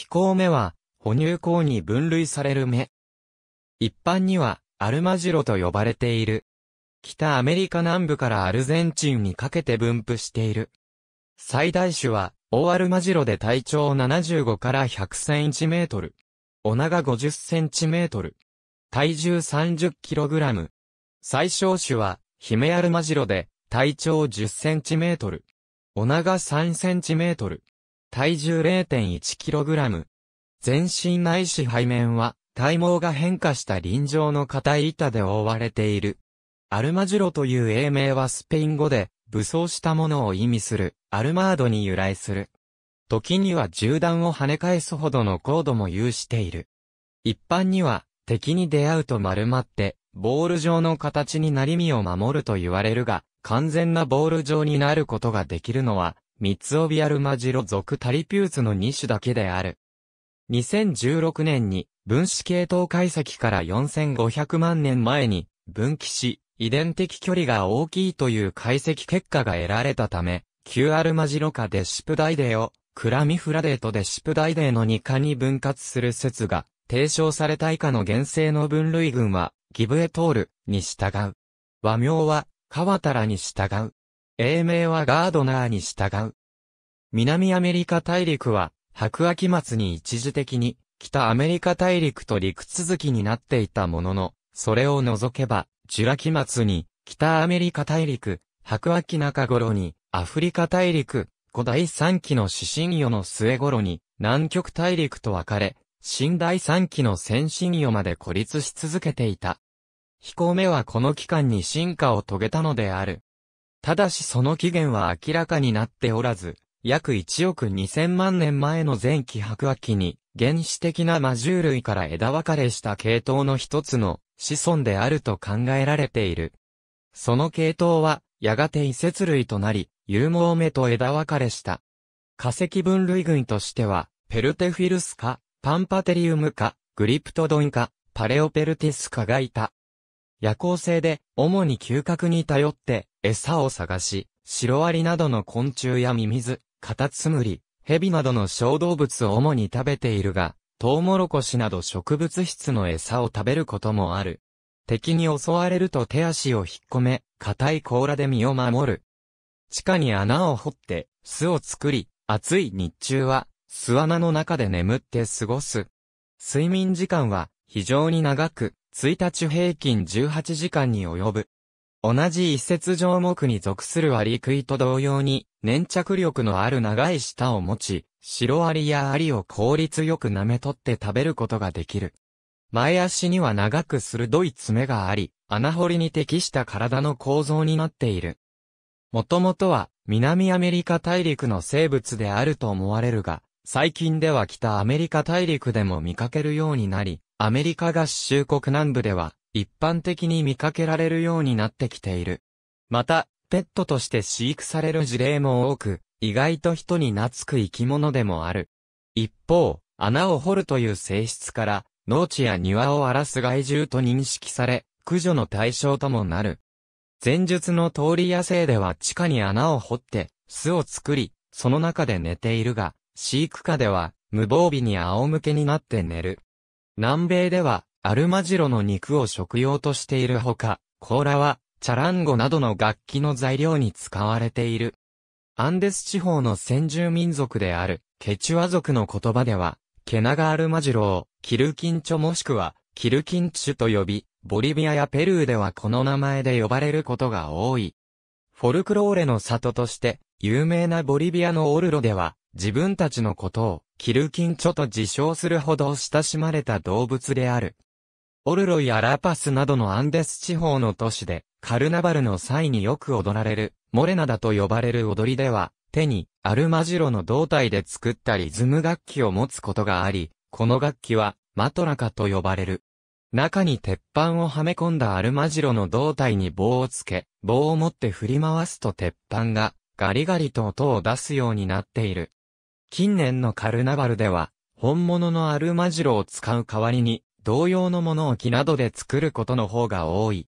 飛行目は、哺乳口に分類される目。一般には、アルマジロと呼ばれている。北アメリカ南部からアルゼンチンにかけて分布している。最大種は、オアルマジロで体長75から100センチメートル。お長50センチメートル。体重30キログラム。最小種は、ヒメアルマジロで、体長10センチメートル。お長3センチメートル。体重 0.1kg。全身内視背面は、体毛が変化した臨場の硬い板で覆われている。アルマジロという英名はスペイン語で、武装したものを意味する、アルマードに由来する。時には銃弾を跳ね返すほどの高度も有している。一般には、敵に出会うと丸まって、ボール状の形になり身を守ると言われるが、完全なボール状になることができるのは、三つ帯アルマジロ属タリピューツの2種だけである。2016年に分子系統解析から4500万年前に分岐し、遺伝的距離が大きいという解析結果が得られたため、旧アルマジロ科デシプダイデをクラミフラデーとデシプダイデーの2科に分割する説が提唱された以下の原生の分類群はギブエトールに従う。和名はカワタラに従う。英名はガードナーに従う。南アメリカ大陸は、白亜紀末に一時的に、北アメリカ大陸と陸続きになっていたものの、それを除けば、ジュラ紀末に、北アメリカ大陸、白亜紀中頃に、アフリカ大陸、古代3期の四神魚の末頃に、南極大陸と分かれ、新第3期の先進予まで孤立し続けていた。飛行目はこの期間に進化を遂げたのである。ただしその起源は明らかになっておらず、約1億2000万年前の前期白亜紀に、原始的な魔獣類から枝分かれした系統の一つの子孫であると考えられている。その系統は、やがて異節類となり、有毛目と枝分かれした。化石分類群としては、ペルテフィルスか、パンパテリウムか、グリプトドンか、パレオペルティスかがいた。夜行性で、主に嗅覚に頼って、餌を探し、シロアリなどの昆虫やミミズ、カタツムリ、ヘビなどの小動物を主に食べているが、トウモロコシなど植物質の餌を食べることもある。敵に襲われると手足を引っ込め、硬い甲羅で身を守る。地下に穴を掘って、巣を作り、暑い日中は、巣穴の中で眠って過ごす。睡眠時間は、非常に長く、1日平均18時間に及ぶ。同じ一節上目に属するアリクイと同様に、粘着力のある長い舌を持ち、シロアリやアリを効率よく舐め取って食べることができる。前足には長く鋭い爪があり、穴掘りに適した体の構造になっている。もともとは、南アメリカ大陸の生物であると思われるが、最近では北アメリカ大陸でも見かけるようになり、アメリカ合衆国南部では、一般的に見かけられるようになってきている。また、ペットとして飼育される事例も多く、意外と人に懐く生き物でもある。一方、穴を掘るという性質から、農地や庭を荒らす害獣と認識され、駆除の対象ともなる。前述の通り野生では地下に穴を掘って、巣を作り、その中で寝ているが、飼育下では、無防備に仰向けになって寝る。南米では、アルマジロの肉を食用としているほか、甲羅は、チャランゴなどの楽器の材料に使われている。アンデス地方の先住民族である、ケチュア族の言葉では、ケナガアルマジロを、キルキンチョもしくは、キルキンチュと呼び、ボリビアやペルーではこの名前で呼ばれることが多い。フォルクローレの里として、有名なボリビアのオルロでは、自分たちのことを、キルキンチョと自称するほど親しまれた動物である。オルロイやラパスなどのアンデス地方の都市で、カルナバルの際によく踊られる、モレナダと呼ばれる踊りでは、手に、アルマジロの胴体で作ったリズム楽器を持つことがあり、この楽器は、マトラカと呼ばれる。中に鉄板をはめ込んだアルマジロの胴体に棒をつけ、棒を持って振り回すと鉄板が、ガリガリと音を出すようになっている。近年のカルナバルでは、本物のアルマジロを使う代わりに、同様のものを木などで作ることの方が多い。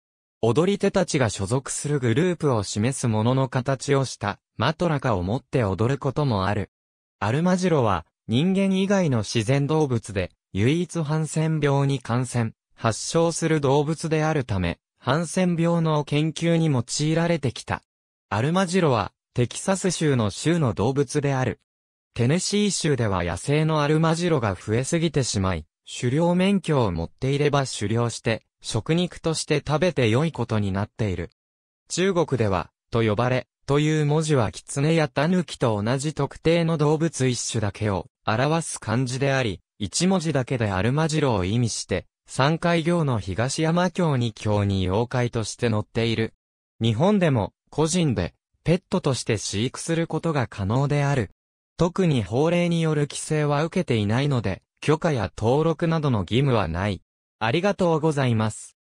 踊り手たちが所属するグループを示すものの形をしたマトラカを持って踊ることもある。アルマジロは人間以外の自然動物で唯一ハンセン病に感染、発症する動物であるため、ハンセン病の研究に用いられてきた。アルマジロはテキサス州の州の動物である。テネシー州では野生のアルマジロが増えすぎてしまい、狩猟免許を持っていれば狩猟して、食肉として食べて良いことになっている。中国では、と呼ばれ、という文字は狐や狸と同じ特定の動物一種だけを表す漢字であり、一文字だけでアルマジロを意味して、三海行の東山京に京に妖怪として載っている。日本でも、個人で、ペットとして飼育することが可能である。特に法令による規制は受けていないので、許可や登録などの義務はない。ありがとうございます。